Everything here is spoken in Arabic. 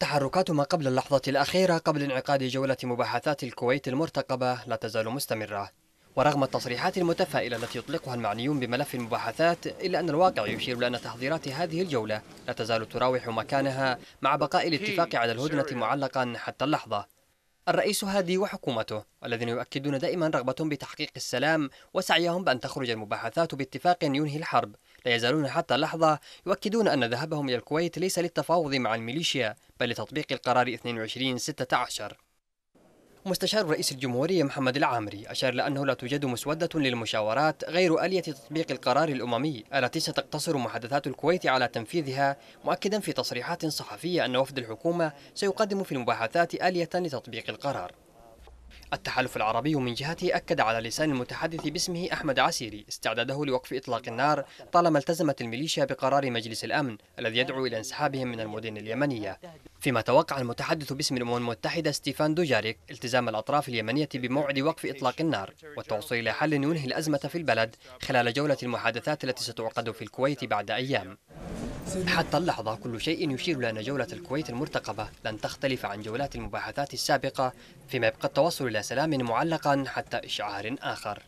تحركات ما قبل اللحظة الأخيرة قبل انعقاد جولة مباحثات الكويت المرتقبة لا تزال مستمرة ورغم التصريحات المتفائلة التي يطلقها المعنيون بملف المباحثات إلا أن الواقع يشير لأن تحضيرات هذه الجولة لا تزال تراوح مكانها مع بقاء الاتفاق على الهدنة معلقا حتى اللحظة الرئيس هادي وحكومته الذين يؤكدون دائما رغبتهم بتحقيق السلام وسعيهم بأن تخرج المباحثات باتفاق ينهي الحرب لا يزالون حتى اللحظة يؤكدون أن ذهابهم إلى الكويت ليس للتفاوض مع الميليشيا بل لتطبيق القرار 2216 مستشار رئيس الجمهورية محمد العامري أشار لأنه لا توجد مسودة للمشاورات غير آلية تطبيق القرار الأممي التي ستقتصر محادثات الكويت على تنفيذها مؤكدا في تصريحات صحفية أن وفد الحكومة سيقدم في المباحثات آلية لتطبيق القرار التحالف العربي من جهته أكد على لسان المتحدث باسمه أحمد عسيري استعداده لوقف إطلاق النار طالما التزمت الميليشيا بقرار مجلس الأمن الذي يدعو إلى انسحابهم من المدن اليمنية فيما توقع المتحدث باسم الأمم المتحدة ستيفان دوجاريك التزام الأطراف اليمنية بموعد وقف إطلاق النار والتوصل إلى حل ينهي الأزمة في البلد خلال جولة المحادثات التي ستعقد في الكويت بعد أيام حتى اللحظة كل شيء يشير لأن جولة الكويت المرتقبة لن تختلف عن جولات المباحثات السابقة فيما يبقى التوصل إلى سلام معلقا حتى إشعار آخر